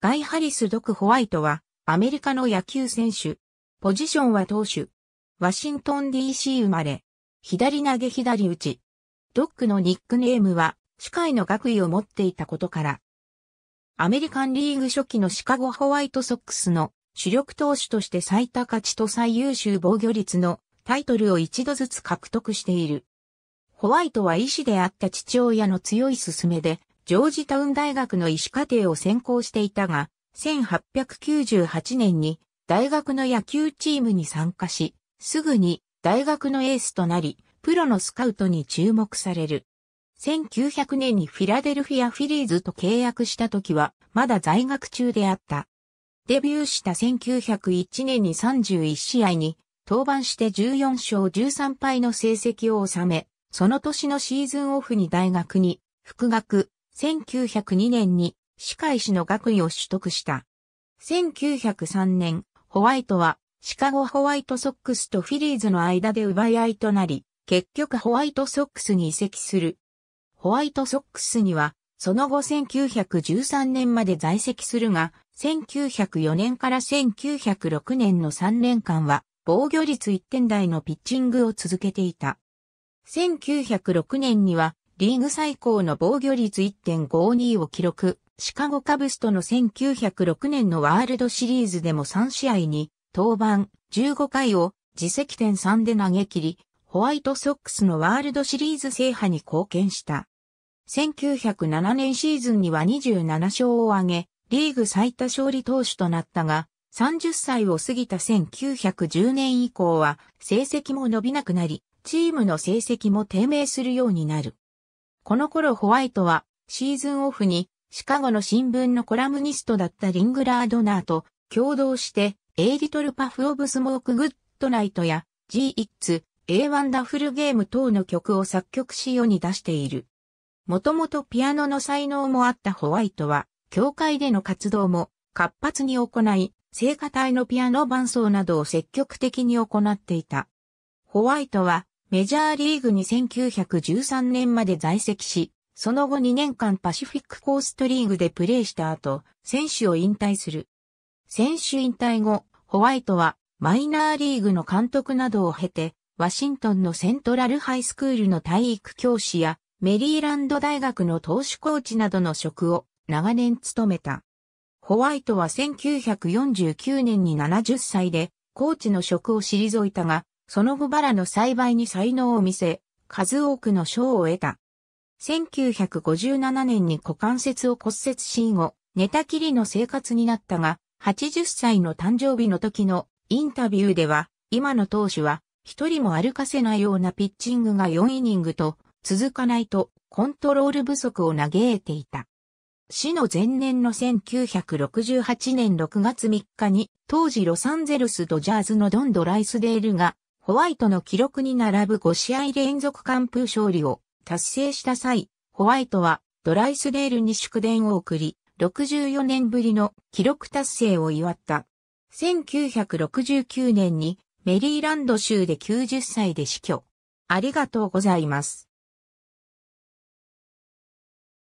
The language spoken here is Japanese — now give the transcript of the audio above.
ガイ・ハリス・ドク・ホワイトは、アメリカの野球選手。ポジションは投手。ワシントン DC 生まれ。左投げ左打ち。ドックのニックネームは、司会の学位を持っていたことから。アメリカンリーグ初期のシカゴホワイトソックスの主力投手として最多勝ちと最優秀防御率のタイトルを一度ずつ獲得している。ホワイトは医師であった父親の強い勧めでジョージタウン大学の医師課程を専攻していたが、1898年に大学の野球チームに参加し、すぐに大学のエースとなり、プロのスカウトに注目される。1900年にフィラデルフィアフィリーズと契約した時は、まだ在学中であった。デビューした1901年に31試合に、登板して14勝13敗の成績を収め、その年のシーズンオフに大学に、復学、1902年に歯科医師の学位を取得した。1903年、ホワイトはシカゴホワイトソックスとフィリーズの間で奪い合いとなり、結局ホワイトソックスに移籍する。ホワイトソックスには、その後1913年まで在籍するが、1904年から1906年の3年間は、防御率1点台のピッチングを続けていた。1906年には、リーグ最高の防御率1.52を記録、シカゴカブスとの1906年のワールドシリーズでも3試合に、登板15回を自責点3で投げ切り、ホワイトソックスのワールドシリーズ制覇に貢献した。1907年シーズンには27勝を挙げ、リーグ最多勝利投手となったが、30歳を過ぎた1910年以降は成績も伸びなくなり、チームの成績も低迷するようになる。この頃ホワイトはシーズンオフにシカゴの新聞のコラムニストだったリングラードナーと共同してエイリトルパフオブスモークグッドナイトや G-It's A ワンダフルゲーム等の曲を作曲し世に出している。もともとピアノの才能もあったホワイトは、教会での活動も活発に行い、聖歌隊のピアノ伴奏などを積極的に行っていた。ホワイトはメジャーリーグに1913年まで在籍し、その後2年間パシフィックコーストリーグでプレーした後、選手を引退する。選手引退後、ホワイトはマイナーリーグの監督などを経て、ワシントンのセントラルハイスクールの体育教師やメリーランド大学の投手コーチなどの職を長年務めた。ホワイトは1949年に70歳でコーチの職を退いたが、その後バラの栽培に才能を見せ、数多くの賞を得た。1957年に股関節を骨折し以後、寝たきりの生活になったが、80歳の誕生日の時のインタビューでは、今の投手は一人も歩かせないようなピッチングが4イニングと続かないとコントロール不足を嘆いていた。死の前年の1968年6月3日に当時ロサンゼルスドジャーズのドンド・ライスデールがホワイトの記録に並ぶ5試合連続完封勝利を達成した際、ホワイトはドライスデールに祝電を送り、64年ぶりの記録達成を祝った。1969年にメリーランド州で90歳で死去。ありがとうございます。